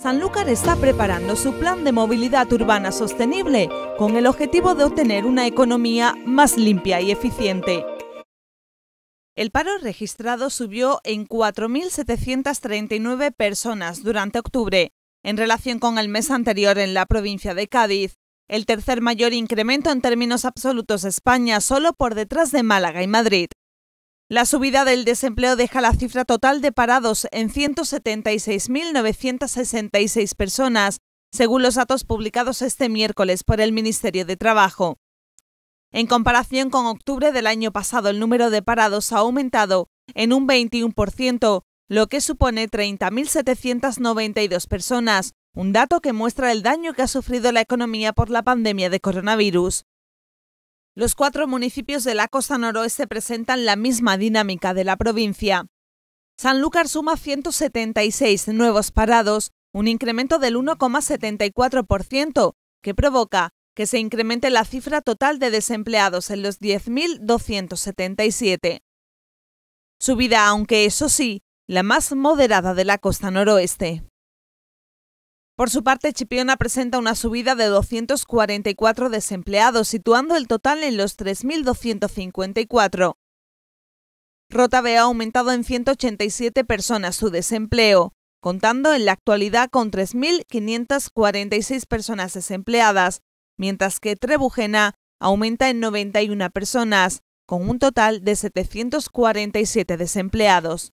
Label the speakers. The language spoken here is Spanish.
Speaker 1: Sanlúcar está preparando su plan de movilidad urbana sostenible con el objetivo de obtener una economía más limpia y eficiente. El paro registrado subió en 4.739 personas durante octubre, en relación con el mes anterior en la provincia de Cádiz, el tercer mayor incremento en términos absolutos de España solo por detrás de Málaga y Madrid. La subida del desempleo deja la cifra total de parados en 176.966 personas, según los datos publicados este miércoles por el Ministerio de Trabajo. En comparación con octubre del año pasado, el número de parados ha aumentado en un 21%, lo que supone 30.792 personas, un dato que muestra el daño que ha sufrido la economía por la pandemia de coronavirus. Los cuatro municipios de la costa noroeste presentan la misma dinámica de la provincia. San Lúcar suma 176 nuevos parados, un incremento del 1,74%, que provoca que se incremente la cifra total de desempleados en los 10.277. Subida, aunque eso sí, la más moderada de la costa noroeste. Por su parte, Chipiona presenta una subida de 244 desempleados, situando el total en los 3.254. Rota B ha aumentado en 187 personas su desempleo, contando en la actualidad con 3.546 personas desempleadas, mientras que Trebujena aumenta en 91 personas, con un total de 747 desempleados.